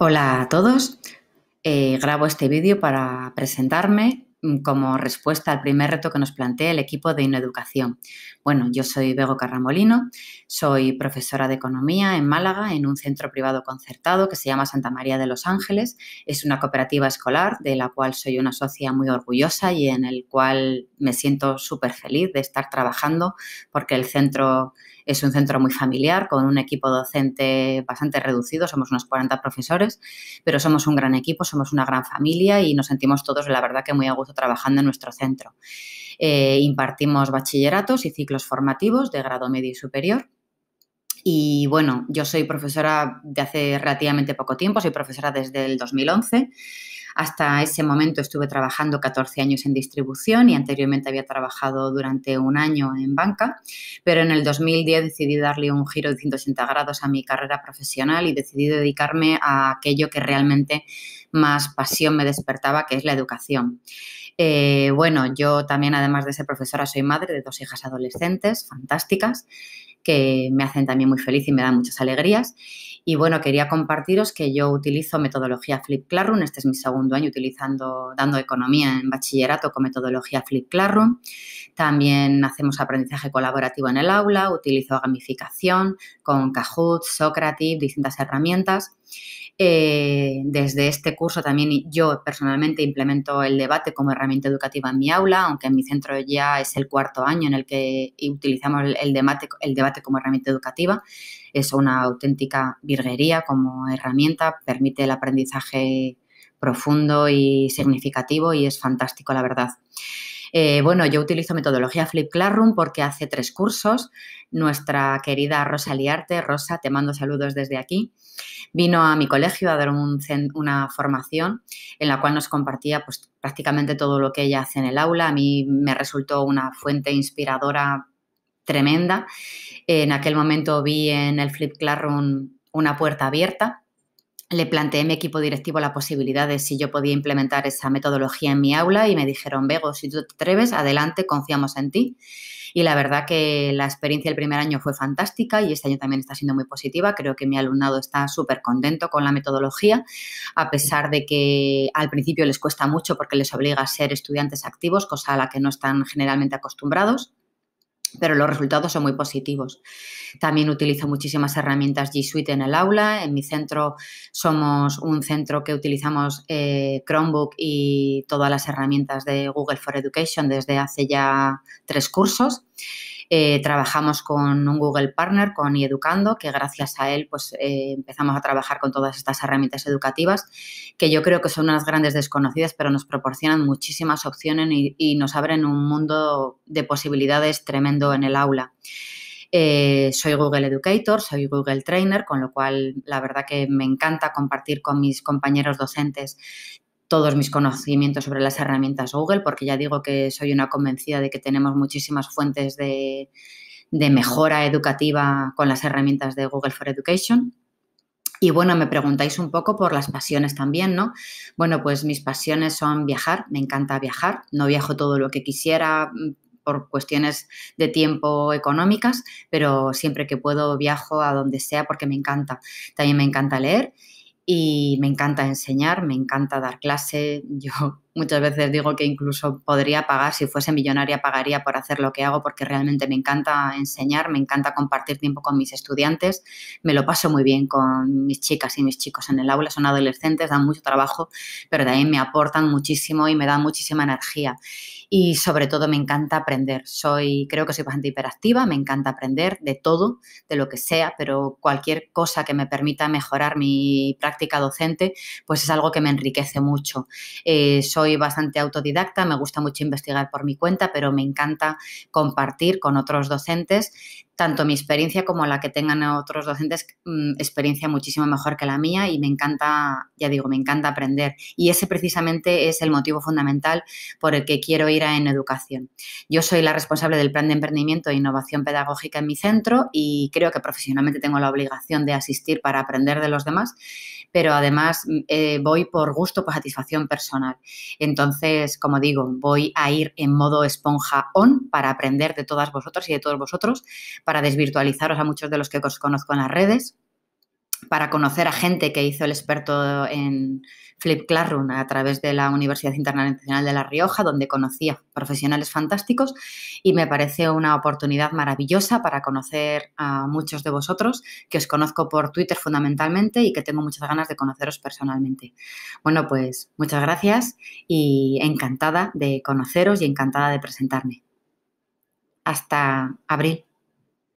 Hola a todos. Eh, grabo este vídeo para presentarme mm, como respuesta al primer reto que nos plantea el equipo de Ineducación. Bueno, yo soy Bego Carramolino, soy profesora de Economía en Málaga, en un centro privado concertado que se llama Santa María de los Ángeles. Es una cooperativa escolar de la cual soy una socia muy orgullosa y en el cual me siento súper feliz de estar trabajando porque el centro es un centro muy familiar, con un equipo docente bastante reducido, somos unos 40 profesores, pero somos un gran equipo, somos una gran familia y nos sentimos todos, la verdad, que muy a gusto trabajando en nuestro centro. Eh, impartimos bachilleratos y ciclos formativos de grado medio y superior. Y bueno, yo soy profesora de hace relativamente poco tiempo, soy profesora desde el 2011 hasta ese momento estuve trabajando 14 años en distribución y anteriormente había trabajado durante un año en banca, pero en el 2010 decidí darle un giro de 180 grados a mi carrera profesional y decidí dedicarme a aquello que realmente más pasión me despertaba, que es la educación. Eh, bueno, yo también, además de ser profesora, soy madre de dos hijas adolescentes fantásticas que me hacen también muy feliz y me dan muchas alegrías. Y bueno, quería compartiros que yo utilizo metodología Flip Classroom. Este es mi segundo año utilizando, dando economía en bachillerato con metodología Flip Classroom. También hacemos aprendizaje colaborativo en el aula, utilizo gamificación con Kahoot, Socrative, distintas herramientas. Eh, desde este curso también yo personalmente implemento el debate como herramienta educativa en mi aula, aunque en mi centro ya es el cuarto año en el que utilizamos el debate, el debate como herramienta educativa. Es una auténtica virguería como herramienta, permite el aprendizaje profundo y significativo y es fantástico, la verdad. Eh, bueno, yo utilizo metodología Flip Classroom porque hace tres cursos. Nuestra querida Rosa Liarte, Rosa, te mando saludos desde aquí, vino a mi colegio a dar una formación en la cual nos compartía pues, prácticamente todo lo que ella hace en el aula. A mí me resultó una fuente inspiradora tremenda. En aquel momento vi en el Flip Classroom una puerta abierta le planteé a mi equipo directivo la posibilidad de si yo podía implementar esa metodología en mi aula y me dijeron, Bego, si tú te atreves, adelante, confiamos en ti. Y la verdad que la experiencia del primer año fue fantástica y este año también está siendo muy positiva. Creo que mi alumnado está súper contento con la metodología, a pesar de que al principio les cuesta mucho porque les obliga a ser estudiantes activos, cosa a la que no están generalmente acostumbrados pero los resultados son muy positivos. También utilizo muchísimas herramientas G Suite en el aula. En mi centro somos un centro que utilizamos eh, Chromebook y todas las herramientas de Google for Education desde hace ya tres cursos. Eh, trabajamos con un Google Partner, con Educando, que gracias a él pues, eh, empezamos a trabajar con todas estas herramientas educativas, que yo creo que son unas grandes desconocidas, pero nos proporcionan muchísimas opciones y, nos abren un mundo de posibilidades tremendo en el aula. Eh, soy Google Educator, soy Google Trainer, con lo cual la verdad que me encanta compartir con mis compañeros docentes todos mis conocimientos sobre las herramientas Google, porque ya digo que soy una convencida de que tenemos muchísimas fuentes de, mejora educativa con las herramientas de Google for Education. Y bueno, me preguntáis un poco por las pasiones también, ¿no? Bueno, pues mis pasiones son viajar, me encanta viajar, no viajo todo lo que quisiera mm, por cuestiones de tiempo económicas, pero siempre que puedo viajo a donde sea porque me encanta. También me encanta leer y me encanta enseñar, me encanta dar clase. Yo Muchas veces digo que incluso podría pagar, si fuese millonaria, pagaría por hacer lo que hago porque realmente me encanta enseñar, me encanta compartir tiempo con mis estudiantes, me lo paso muy bien con mis chicas y mis chicos en el aula, son adolescentes, dan mucho trabajo, pero de ahí me aportan muchísimo y me dan muchísima energía. Y sobre todo me encanta aprender. Soy, creo que soy bastante hiperactiva, me encanta aprender de todo, de lo que sea, pero cualquier cosa que me permita mejorar mi práctica docente, pues es algo que me enriquece mucho. Eh, soy bastante autodidacta, me gusta mucho investigar por mi cuenta, pero me encanta compartir con otros docentes, tanto mi experiencia como la que tengan otros docentes, mm, experiencia muchísimo mejor que la mía y me encanta, ya digo, me encanta aprender. Y ese precisamente es el motivo fundamental por el que quiero ir a En Educación. Yo soy la responsable del plan de emprendimiento e innovación pedagógica en mi centro y creo que profesionalmente tengo la obligación de asistir para aprender de los demás pero además mm, eh, voy por gusto, por satisfacción personal. Entonces, como digo, voy a ir en modo esponja on para aprender de todas vosotras y de todos vosotros, para desvirtualizaros a muchos de los que os conozco en las redes para conocer a gente que hizo el experto en Flip Classroom a través de la Universidad Internacional de La Rioja, donde conocía profesionales fantásticos y me parece una oportunidad maravillosa para conocer a muchos de vosotros, que os conozco por Twitter fundamentalmente y que tengo muchas ganas de conoceros personalmente. Bueno, pues muchas gracias y encantada de conoceros y encantada de presentarme. Hasta abril.